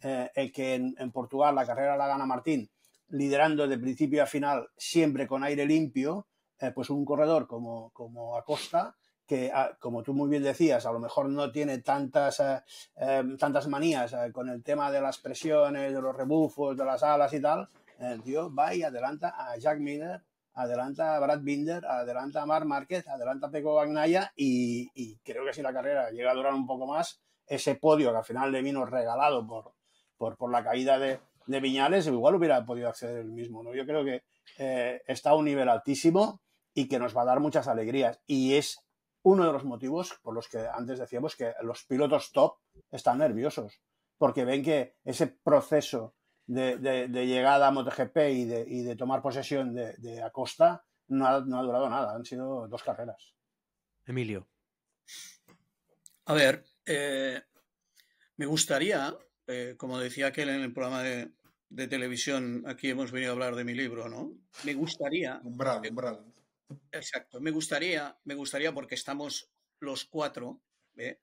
que en, Portugal la carrera la gana Martín, liderando de principio a final siempre con aire limpio eh, pues un corredor como, como Acosta, que ah, como tú muy bien decías, a lo mejor no tiene tantas, eh, eh, tantas manías con el tema de las presiones, de los rebufos, de las alas y tal, el tío va y adelanta a Jack Miller, adelanta a Brad Binder, adelanta a Mark Márquez, adelanta a Peco Bagnaya y, creo que si la carrera llega a durar un poco más, ese podio que al final le vino regalado por, la caída de, de Viñales, igual hubiera podido acceder el mismo. ¿no? Yo creo que está a un nivel altísimo y que nos va a dar muchas alegrías. Y es uno de los motivos por los que antes decíamos que los pilotos top están nerviosos, porque ven que ese proceso de, llegada a MotoGP y de, tomar posesión de, Acosta no ha, durado nada, han sido dos carreras. Emilio. A ver, eh, me gustaría, eh, como decía aquel en el programa de, televisión, aquí hemos venido a hablar de mi libro, ¿no? Me gustaría. Exacto, me gustaría, me gustaría porque estamos los cuatro ¿eh?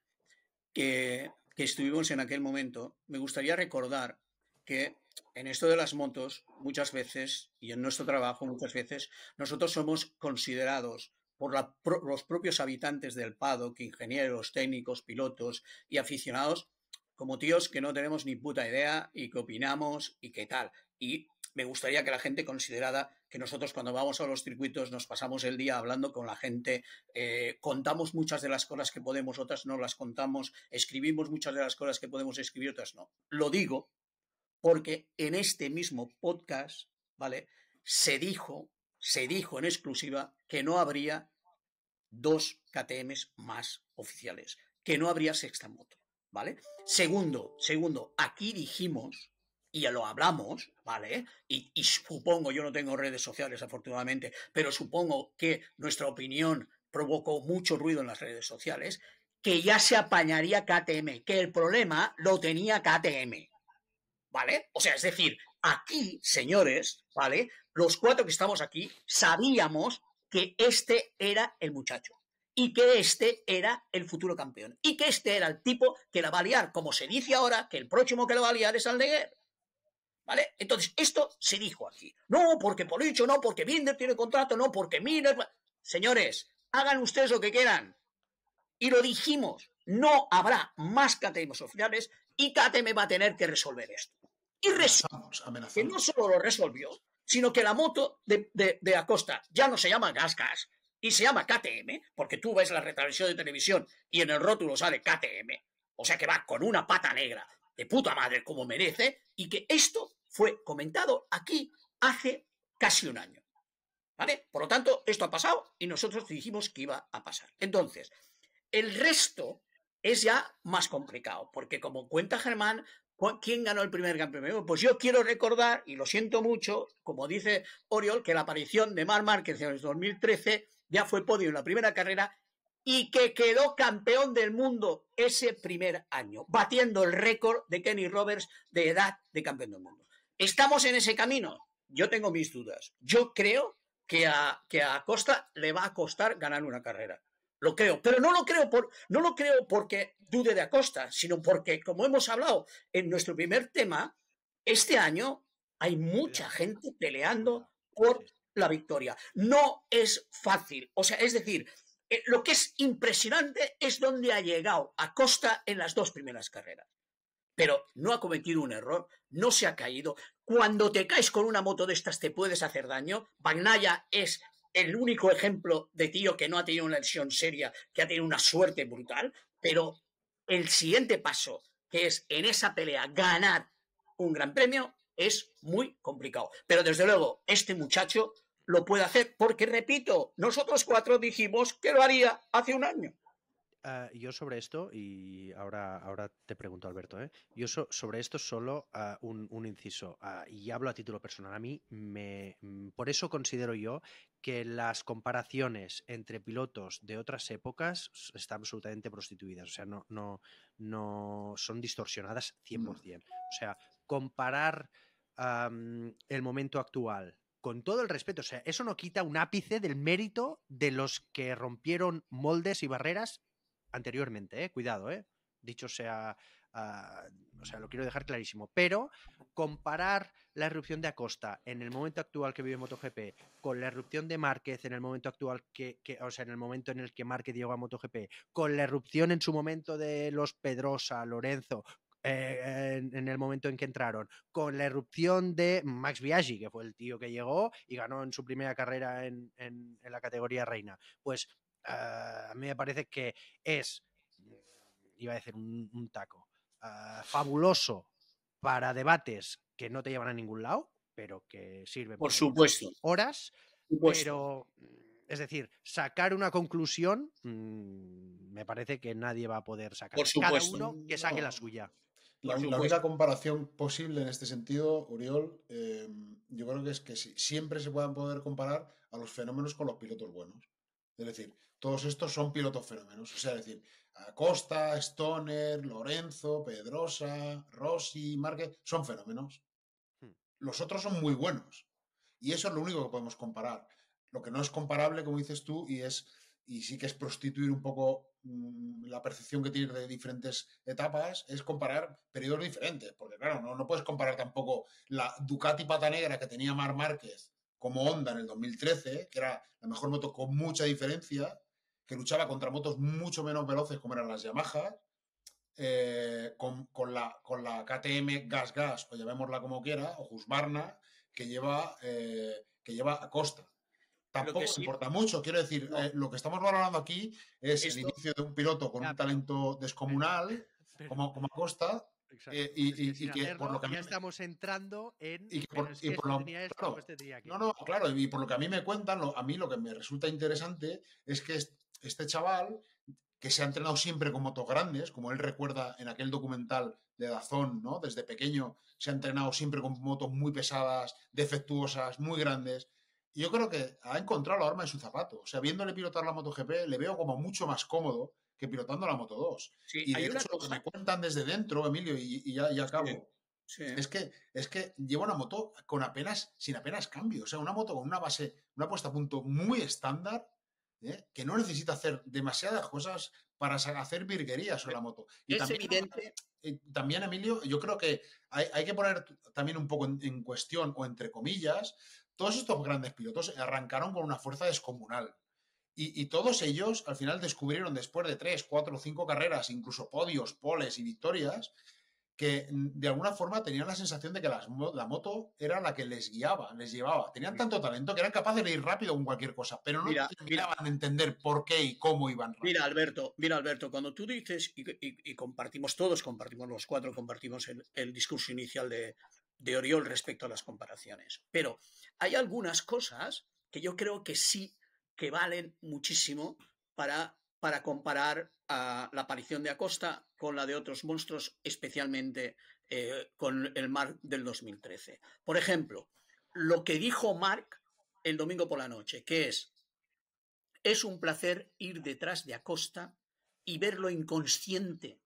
que, estuvimos en aquel momento, me gustaría recordar que en esto de las motos, muchas veces, y en nuestro trabajo muchas veces, nosotros somos considerados por los propios habitantes del Pado, que ingenieros, técnicos, pilotos y aficionados, como tíos que no tenemos ni puta idea y que opinamos y qué tal. Y me gustaría que la gente considerara que nosotros cuando vamos a los circuitos nos pasamos el día hablando con la gente, eh, contamos muchas de las cosas que podemos, otras no las contamos, escribimos muchas de las cosas que podemos escribir, otras no. Lo digo porque en este mismo podcast, ¿vale? Se dijo, se dijo en exclusiva que no habría dos KTMs más oficiales, que no habría sexta moto, ¿vale? Segundo, segundo, aquí dijimos y ya lo hablamos, ¿vale? Y, supongo, yo no tengo redes sociales afortunadamente, pero supongo que nuestra opinión provocó mucho ruido en las redes sociales, que ya se apañaría KTM, que el problema lo tenía KTM, ¿vale? O sea, es decir, aquí, señores, ¿vale? Los cuatro que estamos aquí sabíamos que este era el muchacho y que este era el futuro campeón y que este era el tipo que la va a liar, como se dice ahora que el próximo que la va a liar es Aldeguer. Entonces, esto se dijo aquí. No, porque Policho, no, porque Binder tiene contrato, no, porque Miller. Pues, señores, hagan ustedes lo que quieran. Y lo dijimos, no habrá más KTM oficiales y KTM va a tener que resolver esto. Y resolvimos que no solo lo resolvió, sino que la moto de, Acosta ya no se llama Gas Gas y se llama KTM, porque tú ves la retransmisión de televisión y en el rótulo sale KTM. O sea que va con una pata negra de puta madre como merece y que esto fue comentado aquí hace casi un año. ¿Vale? Por lo tanto, esto ha pasado y nosotros dijimos que iba a pasar. Entonces, el resto es ya más complicado, porque como cuenta Germán, ¿quién ganó el primer campeonato? Pues yo quiero recordar, y lo siento mucho, como dice Oriol, que la aparición de Mar Marquez en el 2013 ya fue podio en la primera carrera y que quedó campeón del mundo ese primer año, batiendo el récord de Kenny Roberts de edad de campeón del mundo. ¿Estamos en ese camino? Yo tengo mis dudas. Yo creo que a, que Costa le va a costar ganar una carrera. Lo creo, pero no lo creo, por, no lo creo porque dude de Acosta, sino porque, como hemos hablado en nuestro primer tema, este año hay mucha gente peleando por la victoria. No es fácil. O sea, es decir, eh, lo que es impresionante es dónde ha llegado Acosta en las dos primeras carreras pero no ha cometido un error, no se ha caído. Cuando te caes con una moto de estas te puedes hacer daño. Bagnaya es el único ejemplo de tío que no ha tenido una lesión seria, que ha tenido una suerte brutal, pero el siguiente paso, que es en esa pelea ganar un gran premio, es muy complicado. Pero desde luego, este muchacho lo puede hacer porque, repito, nosotros cuatro dijimos que lo haría hace un año. Ah, yo sobre esto, y ahora, ahora te pregunto, Alberto, ¿eh? yo sobre esto solo ah, un, inciso, ah, y hablo a título personal. A mí, me, mm, por eso considero yo que las comparaciones entre pilotos de otras épocas están absolutamente prostituidas, o sea, no, no, no son distorsionadas 100%. Mm. O sea, comparar el momento actual con todo el respeto, o sea, eso no quita un ápice del mérito de los que rompieron moldes y barreras anteriormente, ¿eh? cuidado, ¿eh? dicho sea, ah, o sea, lo quiero dejar clarísimo, pero comparar la erupción de Acosta en el momento actual que vive MotoGP con la erupción de Márquez en el momento actual que, o sea, en el momento en el que Márquez llegó a MotoGP, con la erupción en su momento de los Pedrosa, Lorenzo, eh, en, el momento en que entraron, con la erupción de Max Biaggi, que fue el tío que llegó y ganó en su primera carrera en, en la categoría reina. Pues Ah, a mí me parece que es, iba a decir un, taco, ah, fabuloso para debates que no te llevan a ningún lado, pero que sirve por supuesto horas, pero es decir, sacar una conclusión mm, me parece que nadie va a poder sacar. Cada uno que saque la suya. La, única comparación posible en este sentido, Oriol, em, yo creo que es que siempre se puedan poder comparar a los fenómenos con los pilotos buenos. Es decir, todos estos son pilotos fenómenos. O sea, es decir, Acosta, Stoner, Lorenzo, Pedrosa, Rossi, Márquez, son fenómenos. Hmm. Los otros son muy buenos. Y eso es lo único que podemos comparar. Lo que no es comparable, como dices tú, y es y sí que es prostituir un poco mm, la percepción que tienes de diferentes etapas, es comparar periodos diferentes. Porque claro, no, no puedes comparar tampoco la Ducati pata negra que tenía Mar Márquez como Honda en el 2013, que era la mejor moto con mucha diferencia, que luchaba contra motos mucho menos veloces como eran las Yamaha, eh, con, la, con la KTM Gas Gas, o llamémosla como quiera, o Husqvarna, que lleva, eh, que lleva a Costa. Tampoco importa mucho, quiero decir, eh, lo que estamos valorando aquí es el inicio de un piloto con un talento descomunal, como, como Costa eh, y, por lo que estamos entrando en. Y por lo que a mí me cuentan, a mí lo que me resulta interesante es que este chaval, que se ha entrenado siempre con motos grandes, como él recuerda en aquel documental de Dazón, ¿no? Desde pequeño se ha entrenado siempre con motos muy pesadas, defectuosas, muy grandes. yo creo que ha encontrado la arma en su zapato. O sea, viéndole pilotar la MotoGP, le veo como mucho más cómodo que pilotando la Moto 2. y de hecho, lo que me cuentan desde dentro, Emilio, y, ya, acabo. Es que, es que lleva una moto con apenas, sin apenas cambio. O sea, una moto con una base, una puesta a punto muy estándar, ¿eh? que no necesita hacer demasiadas cosas para hacer virguerías sobre la moto. Y eh, también, Emilio, yo creo que hay, que poner también un poco en cuestión, o entre comillas, todos estos grandes pilotos arrancaron con una fuerza descomunal. Y, todos ellos al final descubrieron después de tres, cuatro o cinco carreras, incluso podios, poles y victorias, que de alguna forma tenían la sensación de que la moto era la que les guiaba, les llevaba. Tenían tanto talento que eran capaces de ir rápido con cualquier cosa, pero no mira, terminaban entender por qué y cómo iban Mira, Alberto, mira, Alberto, cuando tú dices, y, compartimos todos, compartimos los cuatro, compartimos el, el discurso inicial de, de Oriol respecto a las comparaciones, pero hay algunas cosas que yo creo que sí que valen muchísimo para, para comparar a la aparición de Acosta con la de otros monstruos, especialmente eh, con el Mark del 2013. Por ejemplo, lo que dijo Mark el domingo por la noche, que es, es un placer ir detrás de Acosta y ver lo inconsciente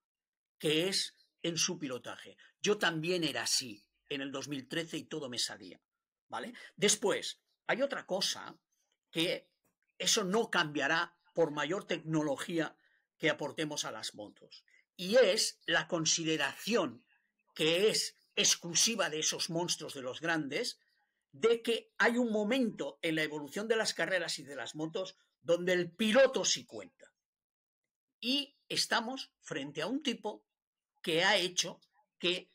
que es en su pilotaje. Yo también era así en el 2013 y todo me salía, ¿vale? Después, hay otra cosa que eso no cambiará por mayor tecnología que aportemos a las motos. Y es la consideración que es exclusiva de esos monstruos de los grandes, de que hay un momento en la evolución de las carreras y de las motos donde el piloto sí cuenta. Y estamos frente a un tipo que ha hecho que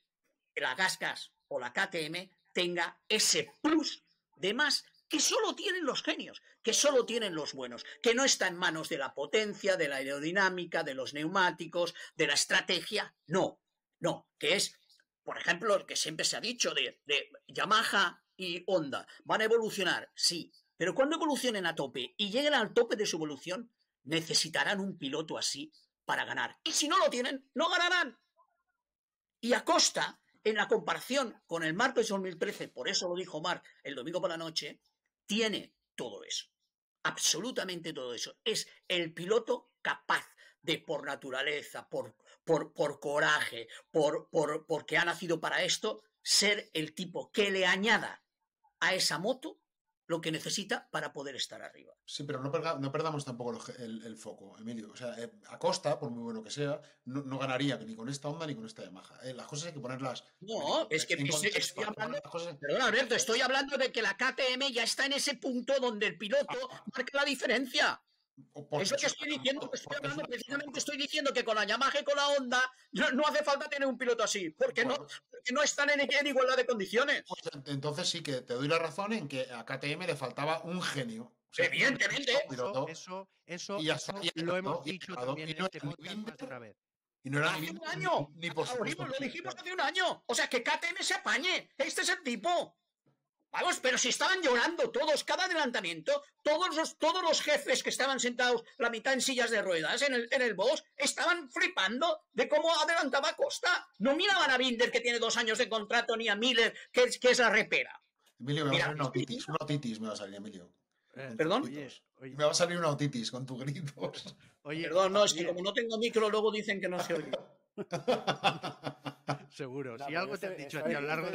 la Gasgas o la KTM tenga ese plus de más que solo tienen los genios, que solo tienen los buenos, que no está en manos de la potencia, de la aerodinámica, de los neumáticos, de la estrategia, no, no, que es, por ejemplo, lo que siempre se ha dicho de, Yamaha y Honda, van a evolucionar, sí, pero cuando evolucionen a tope y lleguen al tope de su evolución, necesitarán un piloto así para ganar. Y si no lo tienen, no ganarán. Y a costa, en la comparación con el martes 2013, por eso lo dijo Mark el domingo por la noche, tiene todo eso, absolutamente todo eso. Es el piloto capaz de por naturaleza, por, por, por coraje, por, porque ha nacido para esto, ser el tipo que le añada a esa moto lo que necesita para poder estar arriba. Sí, pero no, perdamos tampoco el, foco, Emilio. O sea, eh, a costa, por muy bueno que sea, no, ganaría ni con esta onda ni con esta de Maja. Eh, las cosas hay que ponerlas. No, es que estoy, hablando. Alberto, estoy hablando de que la KTM ya está en ese punto donde el piloto ah, ah. marca la diferencia. Eso que estoy diciendo, que estoy hablando, precisamente estoy diciendo que con la Yamaha y con la Honda no, hace falta tener un piloto así, porque, no, porque no están en, igualdad de condiciones. Pues entonces sí que te doy la razón en que a KTM le faltaba un genio. Evidentemente. eso, eso, y lo hemos dicho también y no otra este vez. Y no era ni, un año. lo dijimos hace un año. O sea, que KTM se apañe. Este es el tipo. Vamos, pero si estaban llorando todos, cada adelantamiento, todos los, todos los jefes que estaban sentados, la mitad en sillas de ruedas, en el, en boss, estaban flipando de cómo adelantaba Costa. No miraban a Binder, que tiene dos años de contrato, ni a Miller, que, es, que es la repera. Emilio, me va a salir una otitis, una otitis me va a salir, Emilio. Eh, ¿Perdón? Me va a salir una otitis con tu gritos. Perdón, no, es que como no tengo micro, luego dicen que no se oye. seguro. si algo te han dicho a lo largo,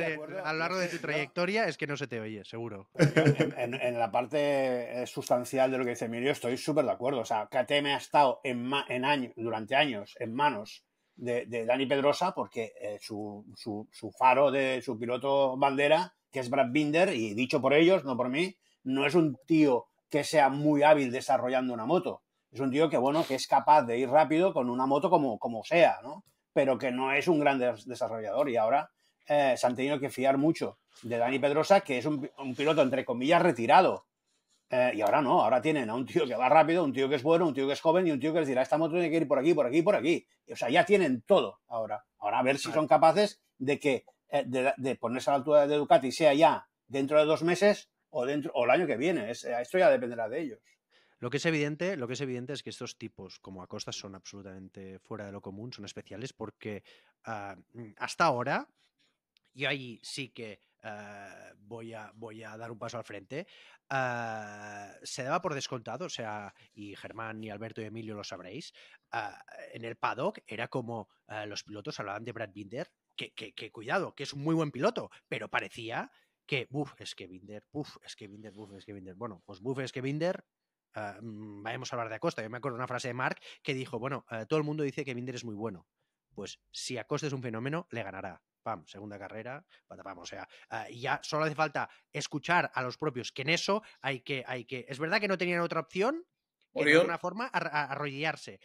de, tu trayectoria es que no se te oye, seguro. En, la parte eh, sustancial de lo que dice Emilio estoy súper de acuerdo. O sea, KTM ha estado en, durante años en manos de, Dani Pedrosa porque eh, su, faro de su piloto bandera, que es Brad Binder, y dicho por ellos, no por mí, no es un tío que sea muy hábil desarrollando una moto es un tío que, bueno, que es capaz de ir rápido con una moto como, como sea, ¿no? Pero que no es un gran desarrollador y ahora eh, se han tenido que fiar mucho de Dani Pedrosa, que es un, piloto, entre comillas, retirado. Eh, y ahora no, ahora tienen a un tío que va rápido, un tío que es bueno, un tío que es joven y un tío que les dirá, esta moto tiene que ir por aquí, por aquí, por aquí. O sea, ya tienen todo ahora. Ahora a ver si son capaces de que eh, de, ponerse a la altura de Ducati sea ya dentro de dos meses o dentro el año que viene. esto ya dependerá de ellos. Lo que, es evidente, lo que es evidente es que estos tipos, como Acosta, son absolutamente fuera de lo común, son especiales, porque ah, mm, hasta ahora, y ahí sí que ah, voy, a, voy a dar un paso al frente, ah, se daba por descontado, o sea, y Germán y Alberto y Emilio lo sabréis, en el paddock era como los pilotos hablaban de Brad Binder, que, cuidado, que es un muy buen piloto, pero parecía que, buf, es que Binder, buf, es que Binder, es que Binder. Bueno, pues buf, es que Binder Ah, mm, vayamos a hablar de Acosta. Yo me acuerdo de una frase de Mark que dijo, bueno, eh, todo el mundo dice que Binder es muy bueno. Pues si Acosta es un fenómeno, le ganará. Pam, segunda carrera, pam, o sea, ah, ya solo hace falta escuchar a los propios, que en eso hay que, hay que, es verdad que no tenían otra opción, Oriol, de alguna forma arrollarse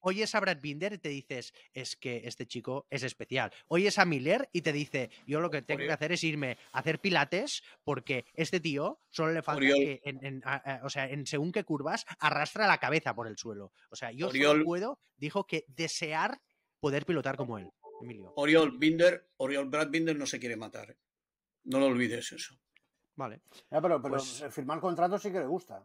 hoy es a Brad Binder y te dices, es que este chico es especial. Oyes a Miller y te dice, yo lo que tengo que hacer es irme a hacer pilates porque este tío solo le falta que, o sea, en según qué curvas, arrastra la cabeza por el suelo. O sea, yo solo puedo, dijo que desear poder pilotar como él. Emilio. Oriol Binder, Oriol Brad Binder no se quiere matar. ¿eh? No lo olvides eso. Vale. pero, pues firmar contrato sí que le gusta.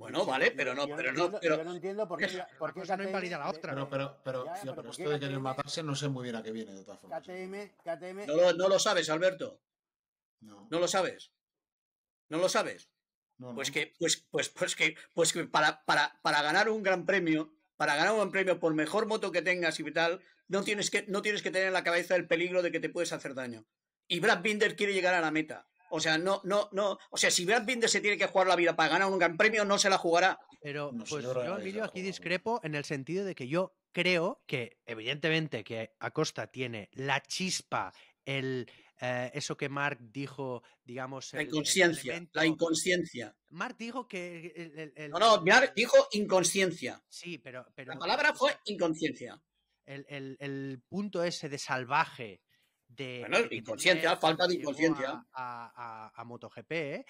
Bueno, vale, pero no, pero no, pero no entiendo por qué, por qué la otra. Pero, pero, pero, pero esto de querer matarse no sé muy bien a qué viene de todas formas. KTM, KTM. No lo, no lo sabes, Alberto. No. no. lo sabes. No lo sabes. pues que, pues, pues, pues que, pues que para, para, para ganar un gran premio, para ganar un gran premio, por mejor moto que tengas y tal, no tienes que, no tienes que tener en la cabeza el peligro de que te puedes hacer daño. Y Brad Binder quiere llegar a la meta. O sea, no, no, no. O sea, si Brad Binder se tiene que jugar la vida para ganar un gran premio, no se la jugará. Pero pues, yo aquí discrepo en el sentido de que yo creo que, evidentemente, que Acosta tiene la chispa, el eh, eso que Mark dijo, digamos. La inconsciencia. la inconsciencia. Mark dijo que. no, no, Mark dijo inconsciencia. Sí, pero. pero la palabra fue inconsciencia. El, punto ese de salvaje de... Bueno, inconsciencia, ah, falta de inconsciencia. A, a, MotoGP, ¿eh?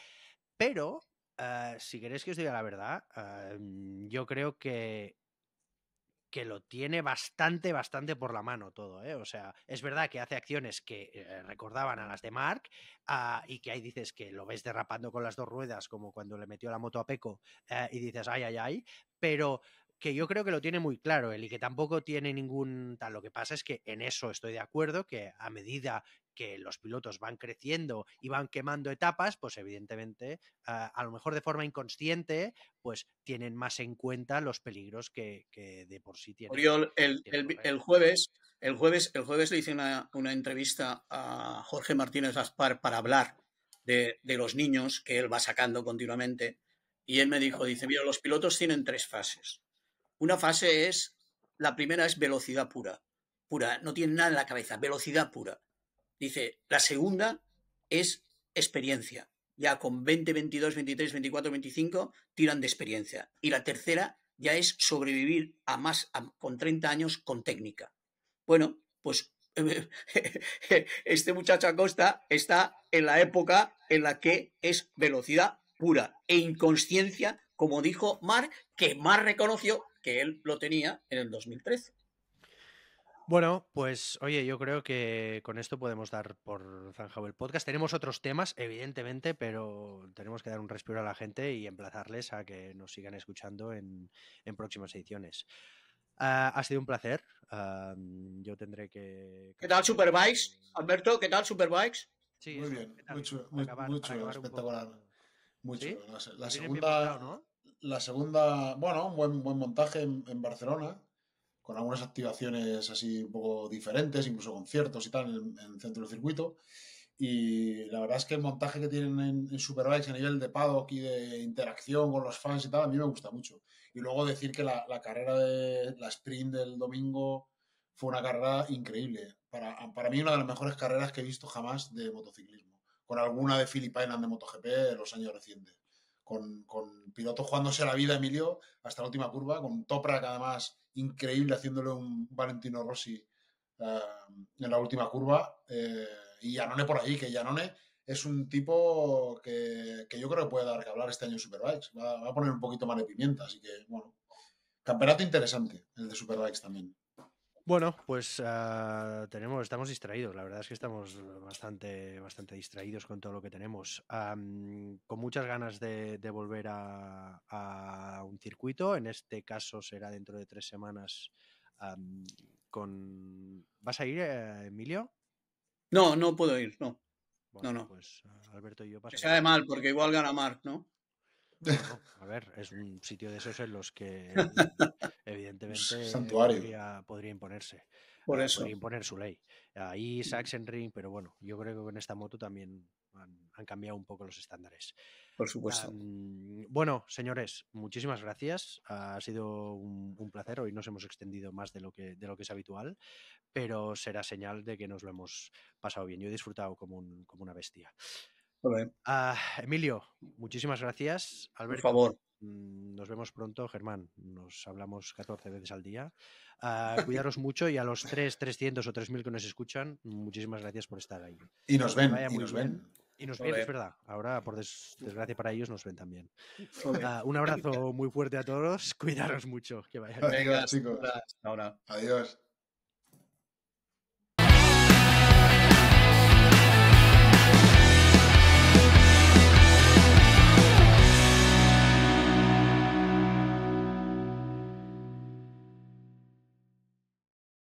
pero eh, si queréis que os diga la verdad, eh, mm, yo creo que que lo tiene bastante, bastante por la mano todo. O sea, es verdad que hace acciones que recordaban a las de Mark ah, y que ahí dices que lo ves derrapando con las dos ruedas, como cuando le metió la moto a Peco y dices, ay, ay, ay, pero que yo creo que lo tiene muy claro él y que tampoco tiene ningún tal. Lo que pasa es que en eso estoy de acuerdo, que a medida que los pilotos van creciendo y van quemando etapas, pues evidentemente, ah, a lo mejor de forma inconsciente, pues tienen más en cuenta los peligros que, de por sí tienen. Oriol, el, jueves, el, jueves, el jueves le hice una, entrevista a Jorge Martínez Aspar para hablar de, de los niños que él va sacando continuamente. Y él me dijo, dice, mira, los pilotos tienen tres fases. Una fase es, la primera es velocidad pura, pura, no tiene nada en la cabeza, velocidad pura. Dice, la segunda es experiencia. Ya con 20, 22, 23, 24, 25 tiran de experiencia. Y la tercera ya es sobrevivir a más con 30 años con técnica. Bueno, pues este muchacho Acosta está en la época en la que es velocidad pura e inconsciencia, como dijo Marc, que Marc reconoció que él lo tenía en el 2013. Bueno, pues oye, yo creo que con esto podemos dar por zanjado el podcast. Tenemos otros temas, evidentemente, pero tenemos que dar un respiro a la gente y emplazarles a que nos sigan escuchando en, próximas ediciones. Ah, ha sido un placer. Ah, yo tendré que. ¿Qué tal Superbikes? Alberto, ¿qué tal Superbikes? Sí, muy bien, Mucho. espectacular. Mucho. La, segunda. La segunda, bueno, un buen, buen montaje en, Barcelona, con algunas activaciones así un poco diferentes, incluso conciertos y tal en, centro del circuito. Y la verdad es que el montaje que tienen en, Superbike Superbikes a nivel de paddock y de interacción con los fans y tal, a mí me gusta mucho. Y luego decir que la, carrera de la sprint del domingo fue una carrera increíble. Para, mí, una de las mejores carreras que he visto jamás de motociclismo. Con alguna de Philip Island de MotoGP en los años recientes con, con pilotos jugándose la vida, Emilio, hasta la última curva, con Toprak además increíble haciéndole un Valentino Rossi eh, en la última curva, eh, y Yanone por ahí, que Yanone es un tipo que, yo creo que puede dar que hablar este año en Superbikes, va, va a poner un poquito más de pimienta, así que bueno, campeonato interesante el de Superbikes también. Bueno, pues ah, tenemos, estamos distraídos. La verdad es que estamos bastante, bastante distraídos con todo lo que tenemos. con muchas ganas de, volver a, un circuito. En este caso será dentro de tres semanas. con... ¿Vas a ir, eh, Emilio? No, no puedo ir, no. no, no. Pues ah, Alberto y yo pasamos. Se sea mal, porque igual gana Mark, ¿no? a ver, es un sitio de esos en los que evidentemente eh, Podría, imponerse. Por eh, eso. imponer su ley. Ahí mm. ring pero bueno, yo creo que con esta moto también han, cambiado un poco los estándares. Por supuesto. bueno, señores, muchísimas gracias. Ha sido un, placer. Hoy nos hemos extendido más de lo, que, de lo que es habitual, pero será señal de que nos lo hemos pasado bien. Yo he disfrutado como, como una bestia. Ah, Emilio, muchísimas gracias. Por favor. Mm, nos vemos pronto, Germán. Nos hablamos 14 veces al día. Ah, cuidaros mucho y a los 3, 300 o 3.000 que nos escuchan, muchísimas gracias por estar ahí. Y nos ven, y nos ven. es verdad. Ahora, por desgracia para ellos, nos ven también. Ah, un abrazo muy fuerte a todos. Cuidaros mucho. Que chicos. Ahora. Adiós.